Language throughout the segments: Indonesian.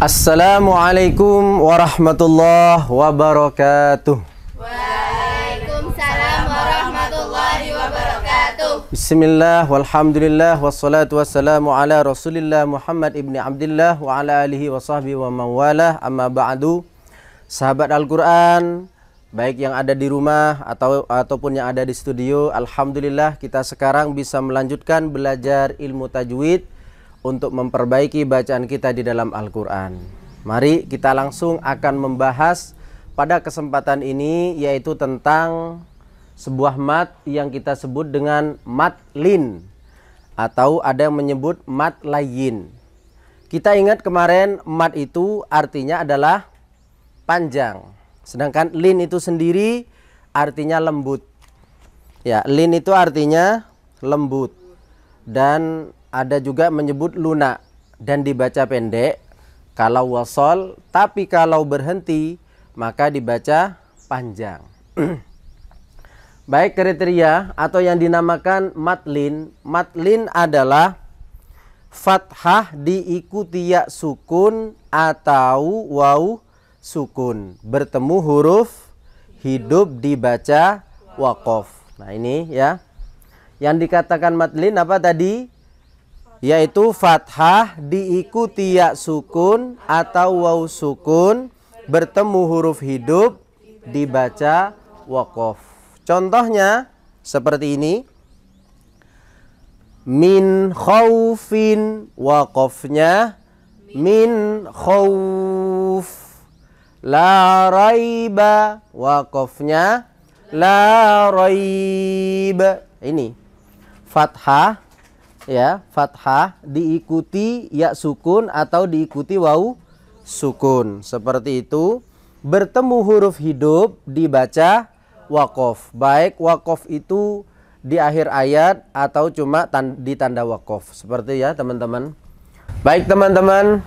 Assalamualaikum warahmatullahi wabarakatuh. Waalaikumsalam warahmatullahi wabarakatuh. Bismillah walhamdulillah wassalatu wassalamu ala Rasulillah Muhammad ibni Abdullah wa ala alihi wa sahbihi wa mawalah amma ba'du. Sahabat Al-Qur'an, baik yang ada di rumah atau ataupun yang ada di studio, alhamdulillah kita sekarang bisa melanjutkan belajar ilmu tajwid untuk memperbaiki bacaan kita di dalam Al-Quran. Mari kita langsung akan membahas pada kesempatan ini yaitu tentang sebuah mat yang kita sebut dengan mat lin atau ada yang menyebut mat layin. Kita ingat kemarin mat itu artinya adalah panjang. Sedangkan lin itu sendiri artinya lembut. Ya, lin itu artinya lembut. Dan ada juga menyebut lunak dan dibaca pendek kalau wasol tapi kalau berhenti maka dibaca panjang baik kriteria atau yang dinamakan matlin matlin adalah fathah diikuti ya sukun atau waw sukun bertemu huruf hidup dibaca wakof nah ini ya yang dikatakan matlin apa tadi yaitu fathah diikuti ya sukun atau waw sukun bertemu huruf hidup dibaca wakof. Contohnya seperti ini. Min khaufin wakofnya min khauf. La raiba wakofnya la raib. Ini fathah ya fathah diikuti ya sukun atau diikuti wau sukun seperti itu bertemu huruf hidup dibaca wakof baik wakof itu di akhir ayat atau cuma tan di tanda wakof seperti ya teman-teman baik teman-teman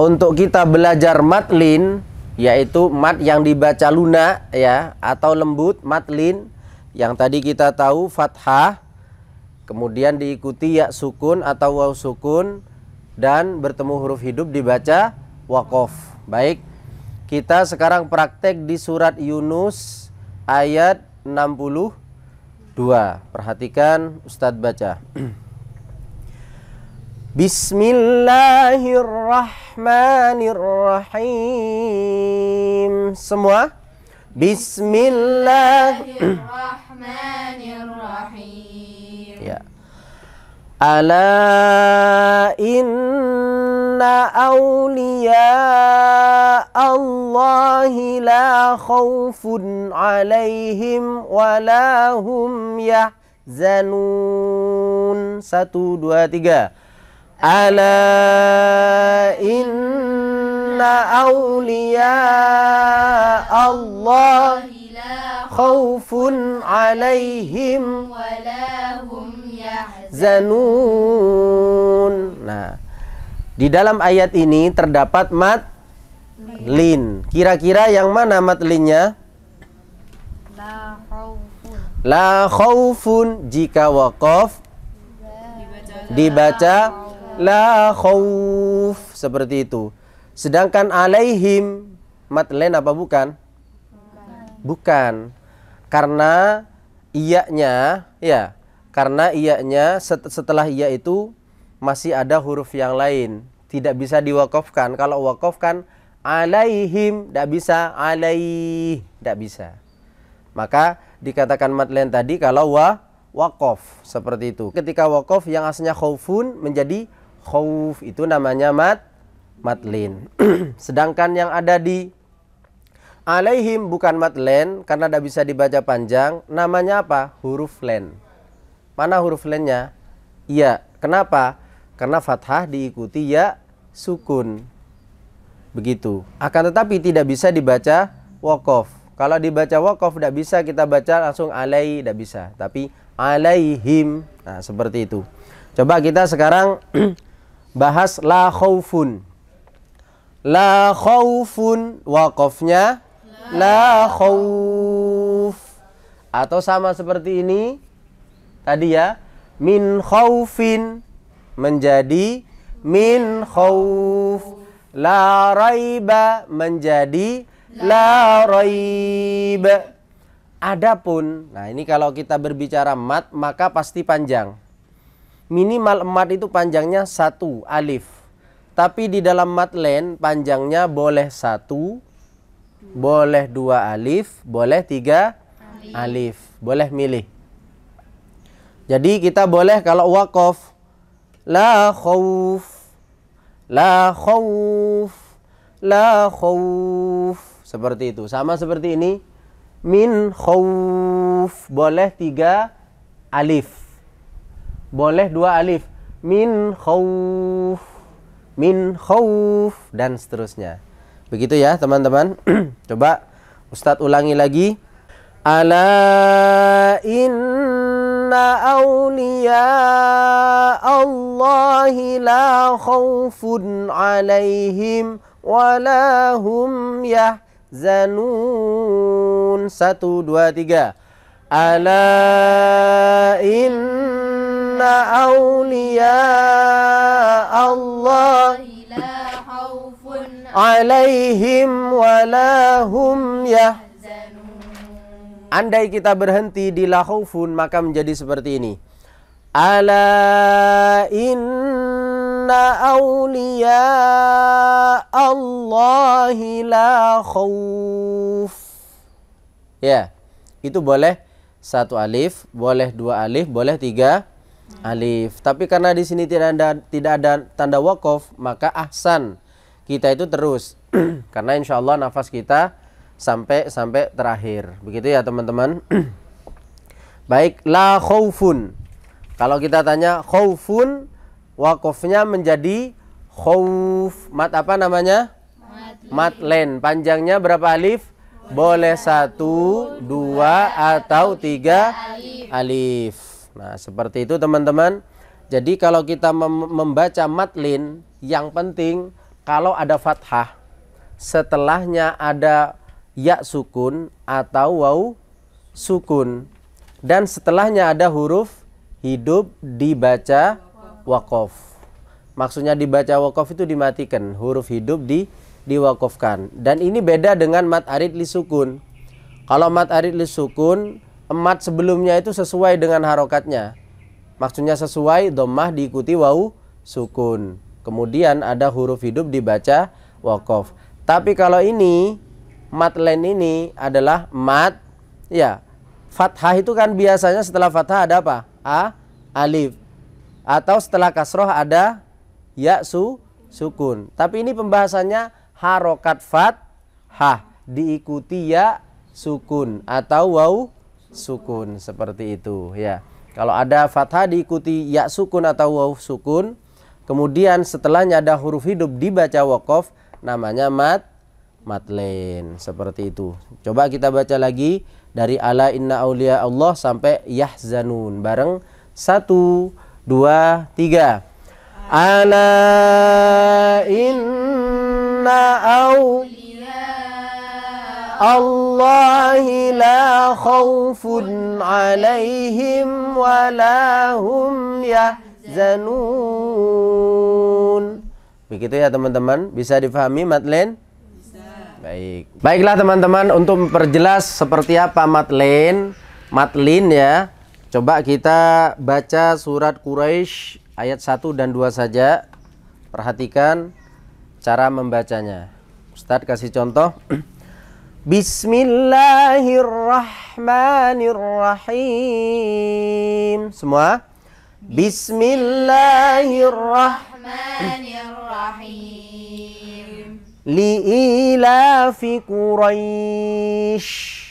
untuk kita belajar matlin yaitu mat yang dibaca lunak ya atau lembut matlin yang tadi kita tahu fathah Kemudian diikuti ya sukun atau waw sukun dan bertemu huruf hidup dibaca wakof. Baik. Kita sekarang praktek di surat Yunus ayat 62. Perhatikan Ustadz baca. Bismillahirrahmanirrahim. Semua. Bismillahirrahmanirrahim. ألا إن أولياء الله لا خوف عليهم ولا هم يحزنون satu dua tiga ألا إن أولياء الله لا خوف عليهم ولا هم yahzanun. Nah, di dalam ayat ini terdapat mat lin. Kira-kira yang mana mat linnya? La khaufun. La khaufun jika waqaf dibaca la khauf seperti itu. Sedangkan alaihim mat lin apa bukan? Bukan. bukan. Karena iyaknya ya karena ianya setelah ia itu masih ada huruf yang lain tidak bisa diwakafkan kalau wakafkan alaihim tidak bisa alaih tidak bisa maka dikatakan matlen tadi kalau wa wakaf seperti itu ketika wakaf yang aslinya khaufun menjadi khauf itu namanya mat matlin sedangkan yang ada di alaihim bukan matlen karena tidak bisa dibaca panjang namanya apa huruf len Mana huruf lainnya? Ya. Kenapa? Karena fathah diikuti ya sukun. Begitu. Akan tetapi tidak bisa dibaca wakof. Kalau dibaca wakof tidak bisa kita baca langsung alai tidak bisa. Tapi alaihim. Nah, seperti itu. Coba kita sekarang bahas la khaufun. La khaufun wakofnya la khauf atau sama seperti ini tadi ya min khaufin menjadi min khauf la raiba menjadi la raiba adapun nah ini kalau kita berbicara mat maka pasti panjang minimal mat itu panjangnya satu alif tapi di dalam mat matlen panjangnya boleh satu boleh dua alif boleh tiga alif. boleh milih jadi kita boleh kalau wakaf la khauf la khauf la khauf seperti itu. Sama seperti ini min khauf boleh tiga alif. Boleh dua alif. Min khauf min khauf dan seterusnya. Begitu ya teman-teman. Coba Ustadz ulangi lagi. Ala in أولياء الله لا خوف عليهم ولا هم يحزنون satu dua tiga ألا إن أولياء الله لا خوف عليهم ولا هم يحزنون Andai kita berhenti di lahufun maka menjadi seperti ini. Ala inna awliya Allahi la khawf. Ya, itu boleh satu alif, boleh dua alif, boleh tiga alif. Tapi karena di sini tidak ada tidak ada tanda wakof, maka ahsan kita itu terus. karena insya Allah nafas kita sampai sampai terakhir. Begitu ya teman-teman. Baik, la khaufun. Kalau kita tanya khaufun wakofnya menjadi khauf mat apa namanya? Matlen. Panjangnya berapa alif? Boleh satu, dua, atau tiga alif. Nah, seperti itu teman-teman. Jadi kalau kita mem membaca matlin, yang penting kalau ada fathah, setelahnya ada ya sukun atau wau sukun dan setelahnya ada huruf hidup dibaca wakof maksudnya dibaca wakof itu dimatikan huruf hidup di diwakofkan dan ini beda dengan mat arid li sukun kalau mat arid li sukun emat sebelumnya itu sesuai dengan harokatnya maksudnya sesuai domah diikuti wau sukun kemudian ada huruf hidup dibaca wakof tapi kalau ini mat len ini adalah mat ya fathah itu kan biasanya setelah fathah ada apa a alif atau setelah kasroh ada ya su sukun tapi ini pembahasannya harokat fathah diikuti ya sukun atau wau sukun seperti itu ya kalau ada fathah diikuti ya sukun atau wau sukun kemudian setelahnya ada huruf hidup dibaca wakof namanya mat Matlen seperti itu. Coba kita baca lagi dari ala inna aulia Allah sampai yahzanun bareng satu dua tiga. Ala inna aulia Allah la khawfun alaihim walahum yahzanun. Begitu ya teman-teman, bisa difahami Matlen? Baik. Baiklah teman-teman untuk memperjelas seperti apa Matlin, Matlin ya. Coba kita baca surat Quraisy ayat 1 dan 2 saja. Perhatikan cara membacanya. Ustadz kasih contoh. Bismillahirrahmanirrahim. Semua. Bismillahirrahmanirrahim. لإيلاف قريش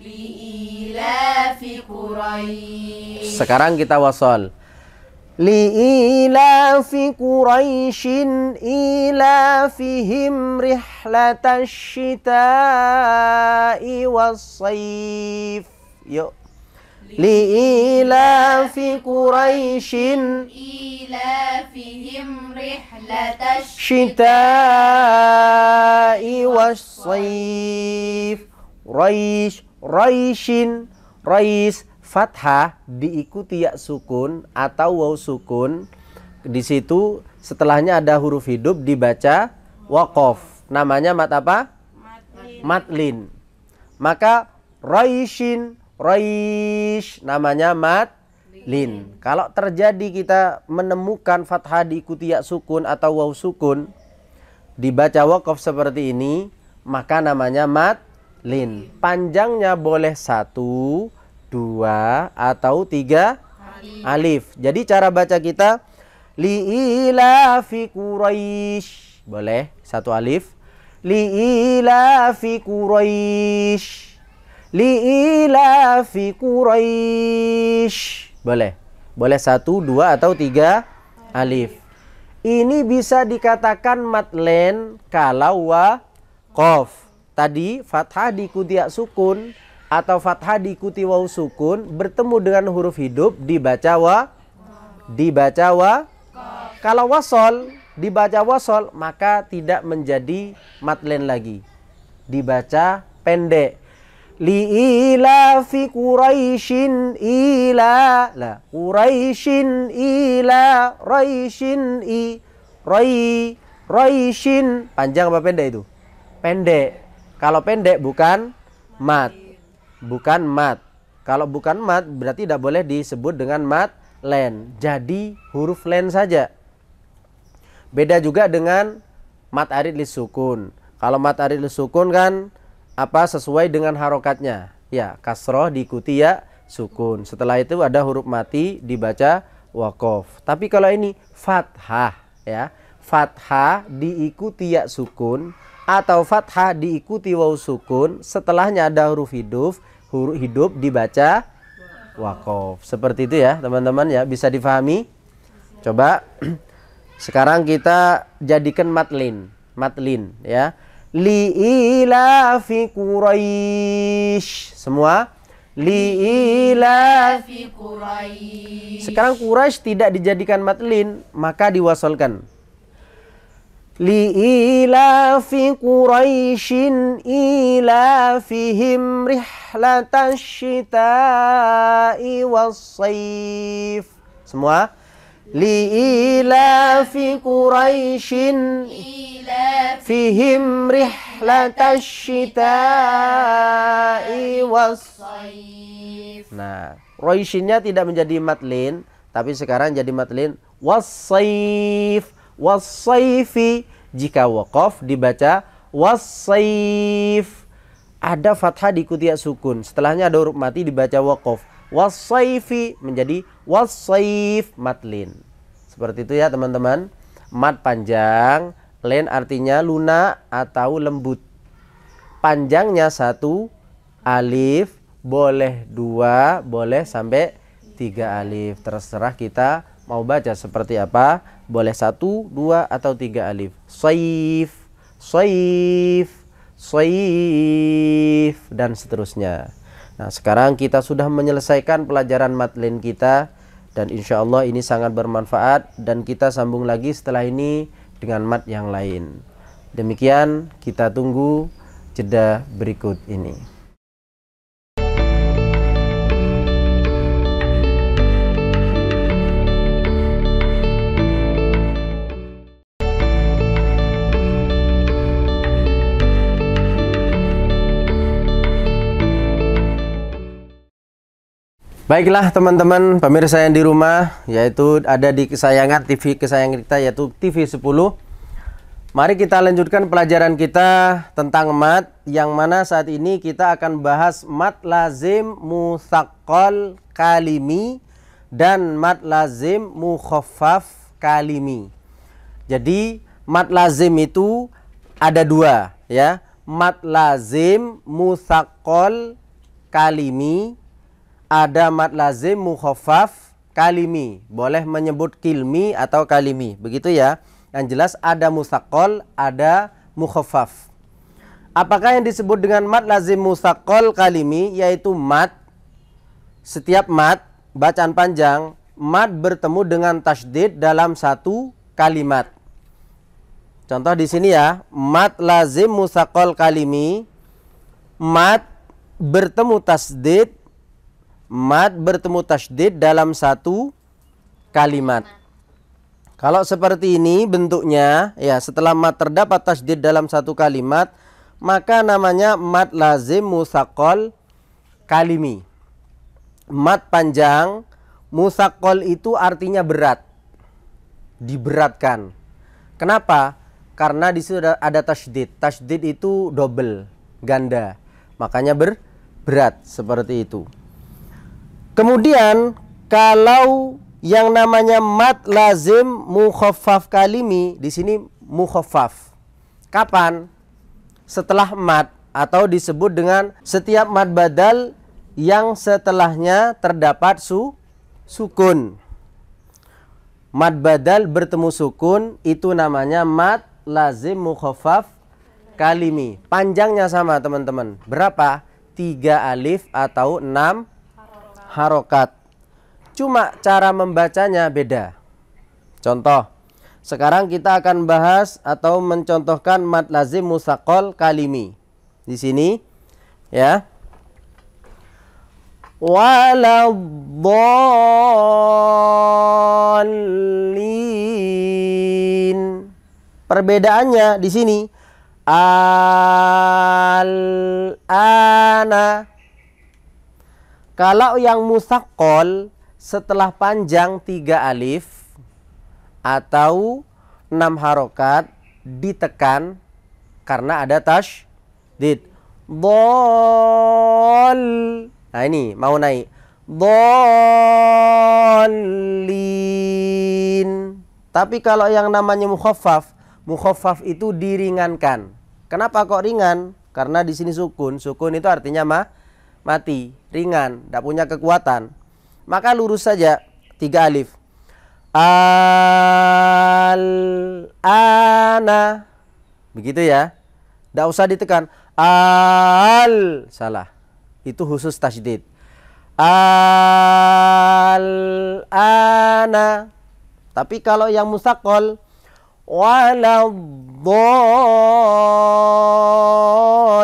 لإيلاف قريش sekarang kita wasal لإيلاف قريش إيلافهم رحلة الشتاء والصيف يو لإيلاف قريش إيلافهم رحلة الشتاء والصيف ريش ريش ريس fathah diikuti ya sukun atau waw sukun di situ setelahnya ada huruf hidup dibaca wakof namanya mat apa matlin, matlin. maka raishin Quraisy namanya mat lin. Kalau terjadi kita menemukan fathah diikuti ya sukun atau waw sukun dibaca wakaf seperti ini, maka namanya mat lin. Panjangnya boleh satu, dua atau tiga alif. alif. Jadi cara baca kita fi Quraisy. Boleh satu alif. fi Quraisy li'ilafi Quraisy. Boleh. Boleh satu, dua, atau tiga alif. Ini bisa dikatakan matlen kalau wa kof. Tadi fathah diikuti ya sukun atau fathah diikuti waw sukun bertemu dengan huruf hidup dibaca wa dibaca wa kalau wasol dibaca wasol maka tidak menjadi matlen lagi dibaca pendek fi Quraisyin ila la Quraisyin ila Raisyin i Rai Raisyin panjang apa pendek itu? Pendek. Kalau pendek bukan mat. Bukan mat. Kalau bukan mat berarti tidak boleh disebut dengan mat len. Jadi huruf len saja. Beda juga dengan mat arid lisukun. Kalau mat arid lisukun kan apa sesuai dengan harokatnya. Ya, kasroh diikuti ya sukun. Setelah itu ada huruf mati dibaca wakof. Tapi kalau ini fathah ya. Fathah diikuti ya sukun atau fathah diikuti waw sukun. Setelahnya ada huruf hidup, huruf hidup dibaca wakof. Seperti itu ya, teman-teman ya, bisa difahami? Coba sekarang kita jadikan matlin, matlin ya li'ilafi Quraisy. Semua li'ilafi Quraisy. Sekarang Quraisy tidak dijadikan matlin, maka diwasolkan. Li'ilafi Quraisyin ilafihim rihlatash shita'i was Semua لإيلاف قريش فيهم رحلة الشتاء والصيف Nah, roishinnya tidak menjadi matlin, tapi sekarang jadi matlin wasaif wasaifi jika wakof dibaca wasaif ada fathah di kutia sukun setelahnya ada huruf mati dibaca wakof wasaifi menjadi wasaif matlin. Seperti itu ya teman-teman. Mat panjang, len artinya lunak atau lembut. Panjangnya satu alif, boleh dua, boleh sampai tiga alif. Terserah kita mau baca seperti apa. Boleh satu, dua, atau tiga alif. Saif, saif, saif, dan seterusnya. Nah, sekarang kita sudah menyelesaikan pelajaran Matlin kita dan insya Allah ini sangat bermanfaat dan kita sambung lagi setelah ini dengan mat yang lain. Demikian kita tunggu jeda berikut ini. Baiklah teman-teman pemirsa yang di rumah yaitu ada di kesayangan TV kesayangan kita yaitu TV 10. Mari kita lanjutkan pelajaran kita tentang mat yang mana saat ini kita akan bahas mat lazim musakol kalimi dan mat lazim mukhaffaf kalimi. Jadi mat lazim itu ada dua ya. Mat lazim musakol kalimi ada mad lazim mukhaffaf kalimi. Boleh menyebut kilmi atau kalimi. Begitu ya. Yang jelas ada mustaqol, ada mukhaffaf. Apakah yang disebut dengan mat lazim mustaqol kalimi yaitu mat setiap mat bacaan panjang mat bertemu dengan tasdid dalam satu kalimat. Contoh di sini ya, mat lazim musakol kalimi mat bertemu tasdid mad bertemu tasdid dalam satu kalimat. Kalau seperti ini bentuknya, ya setelah mat terdapat tasdid dalam satu kalimat, maka namanya mat lazim musakol kalimi. Mat panjang, musakol itu artinya berat, diberatkan. Kenapa? Karena di situ ada, ada tasdid. Tasdid itu double, ganda. Makanya ber, berat seperti itu. Kemudian kalau yang namanya mat lazim mukhaffaf kalimi di sini mukhaffaf. Kapan? Setelah mat atau disebut dengan setiap mat badal yang setelahnya terdapat su sukun. Mat badal bertemu sukun itu namanya mat lazim mukhaffaf kalimi. Panjangnya sama teman-teman. Berapa? tiga alif atau enam harokat. Cuma cara membacanya beda. Contoh, sekarang kita akan bahas atau mencontohkan mad lazim musakol kalimi. Di sini, ya. Waladhalin. Perbedaannya di sini al-ana kalau yang musakol setelah panjang tiga alif atau enam harokat ditekan karena ada did Bol. Nah ini mau naik. Bolin. Tapi kalau yang namanya mukhaffaf, mukhaffaf itu diringankan. Kenapa kok ringan? Karena di sini sukun. Sukun itu artinya mah mati, ringan, tidak punya kekuatan, maka lurus saja tiga alif. Al ana begitu ya. Tidak usah ditekan. Al salah. Itu khusus tajdid. Al ana. Tapi kalau yang musakol walau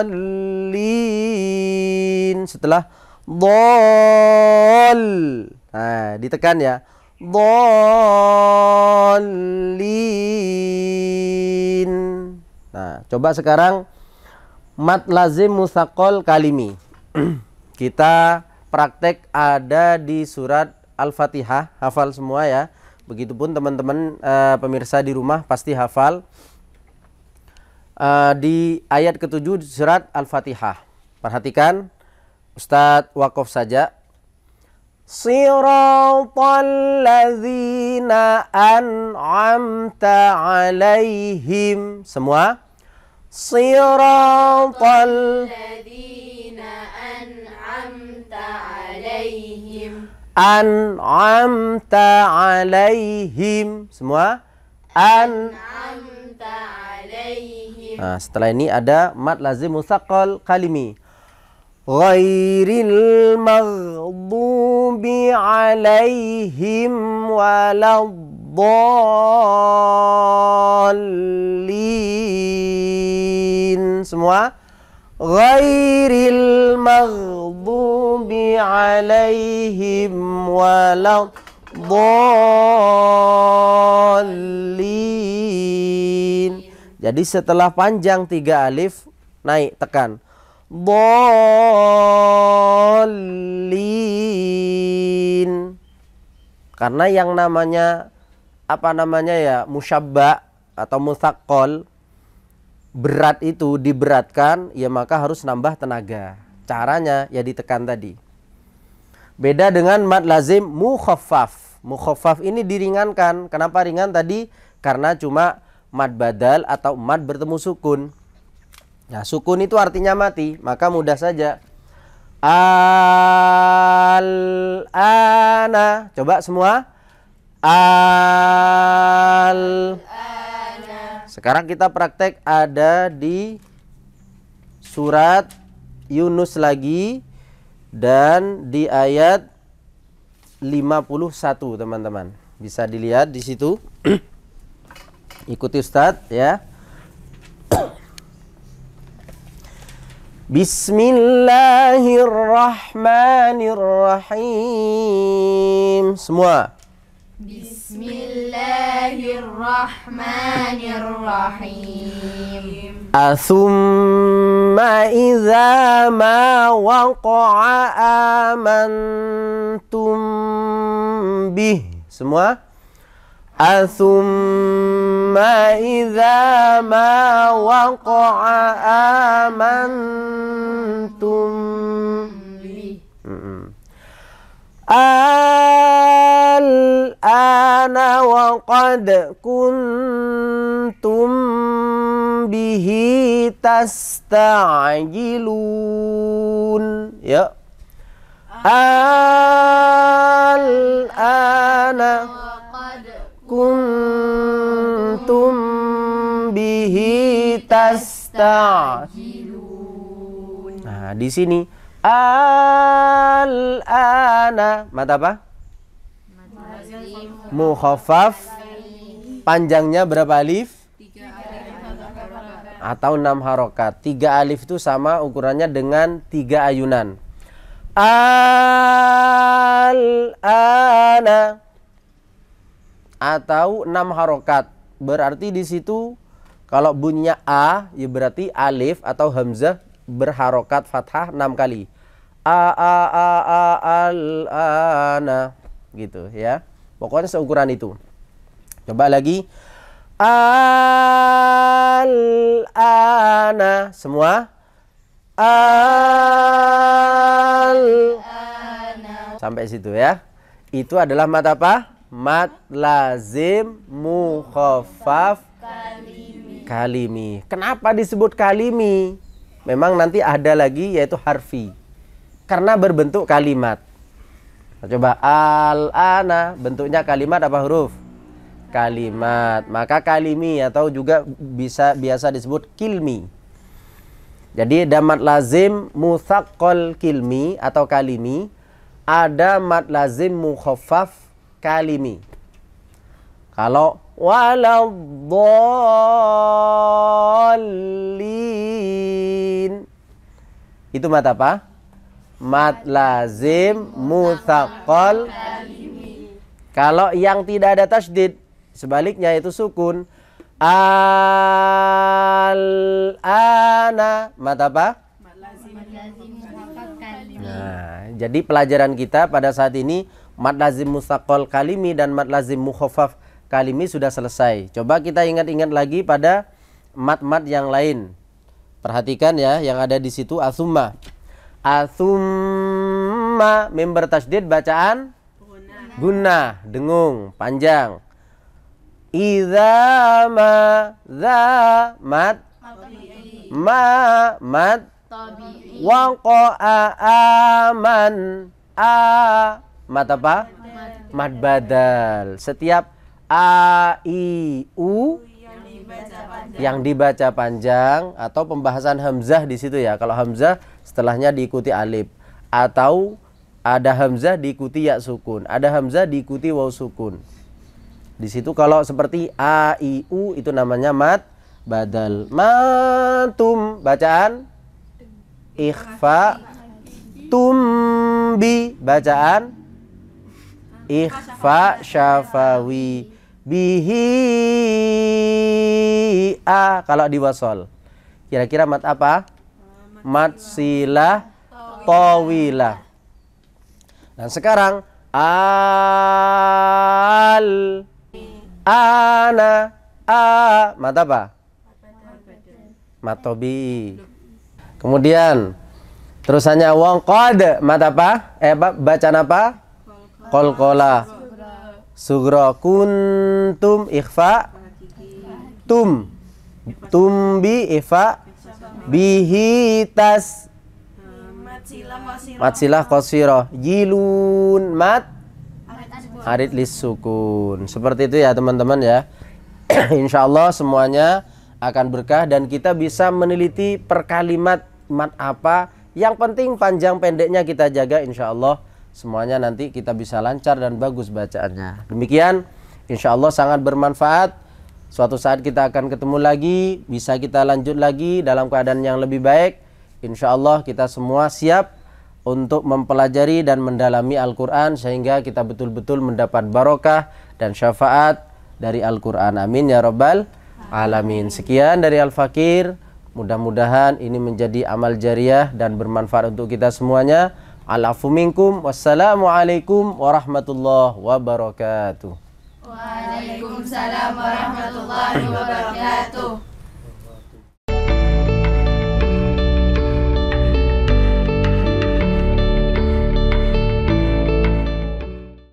dolin setelah dol nah ditekan ya dolin nah coba sekarang mat lazim musakol kalimi kita praktek ada di surat al-fatihah hafal semua ya begitupun teman-teman e, pemirsa di rumah pasti hafal uh, di ayat ke-7 surat Al-Fatihah. Perhatikan Ustadz Wakof saja. Siratal ladzina an'amta alaihim semua Siratal ladzina an'amta alaihim an'amta alaihim semua an'amta alaihim Nah, setelah ini ada mad lazim musaqal kalimi. Ghairil maghdubi alaihim waladdallin. Semua Ghairil maghdubi alaihim waladdallin. Jadi setelah panjang tiga alif naik tekan. Bolin. Karena yang namanya apa namanya ya musyabba atau musakol berat itu diberatkan ya maka harus nambah tenaga. Caranya ya ditekan tadi. Beda dengan mat lazim mukhaffaf. Mukhaffaf ini diringankan. Kenapa ringan tadi? Karena cuma mad badal atau mad bertemu sukun. Nah, sukun itu artinya mati, maka mudah saja. Al-ana. Coba semua. Al. ana. Sekarang kita praktek ada di surat Yunus lagi dan di ayat 51 teman-teman. Bisa dilihat di situ. Ikuti Ustadz ya. Bismillahirrahmanirrahim. Semua. Bismillahirrahmanirrahim. Asumma idza ma waqa'a amantum bih. Semua? أثم إذا ما وقع آمنتم الآن وقد كنتم به تستعجلون يا آه. Nah, di sini al-ana mata apa? Muhafaf Panjangnya berapa alif? Atau enam harokat. Tiga alif itu sama ukurannya dengan tiga ayunan. Al-ana atau enam harokat. Berarti di situ kalau bunyinya a, ya berarti alif atau hamzah berharokat fathah 6 kali. A a a a al ana gitu ya. Pokoknya seukuran itu. Coba lagi al ana semua al -ana. sampai situ ya. Itu adalah mat apa? Mat lazim mukhaffaf kalimi. Kenapa disebut kalimi? Memang nanti ada lagi yaitu harfi. Karena berbentuk kalimat. coba al-ana bentuknya kalimat apa huruf? Kalimat. Maka kalimi atau juga bisa biasa disebut kilmi. Jadi damat lazim musakol kilmi atau kalimi ada mat lazim mukhafaf kalimi. Kalau ولا الضالين itu mat apa mat lazim muthaqal kalau yang tidak ada tasdid sebaliknya itu sukun al ana mat apa Nah, jadi pelajaran kita pada saat ini mad lazim mustaqol kalimi dan mad lazim muhafaf kalimi sudah selesai. Coba kita ingat-ingat lagi pada mat-mat yang lain. Perhatikan ya yang ada di situ asumma. Asumma member tasdid bacaan guna, dengung, panjang. Iza ma za mat ma mat a aman a mat apa? Mat badal. Setiap a i u yang dibaca panjang, atau pembahasan hamzah di situ ya. Kalau hamzah setelahnya diikuti alif atau ada hamzah diikuti ya sukun, ada hamzah diikuti waw sukun. Di situ kalau seperti a i u itu namanya mat badal. Mantum bacaan ikhfa tumbi bacaan ikhfa syafawi bihi a kalau diwasol. Kira-kira mat apa? Mat silah towila. Dan sekarang al ana a mat apa? Matobi. Kemudian terusannya wong kode mat apa? Eh bacaan apa? Kolkola. Sugro kuntum ikhfa tum tumbi ifa bihi tas matsilah kosiro jilun mat harid lis sukun seperti itu ya teman-teman ya insya Allah semuanya akan berkah dan kita bisa meneliti per kalimat mat apa yang penting panjang pendeknya kita jaga insya Allah semuanya nanti kita bisa lancar dan bagus bacaannya. Ya. Demikian, insya Allah sangat bermanfaat. Suatu saat kita akan ketemu lagi, bisa kita lanjut lagi dalam keadaan yang lebih baik. Insya Allah kita semua siap untuk mempelajari dan mendalami Al-Quran sehingga kita betul-betul mendapat barokah dan syafaat dari Al-Quran. Amin ya Rabbal Alamin. Sekian dari Al-Fakir. Mudah-mudahan ini menjadi amal jariah dan bermanfaat untuk kita semuanya. Alafu minkum. Wassalamualaikum warahmatullahi wabarakatuh. Waalaikumsalam warahmatullahi wabarakatuh.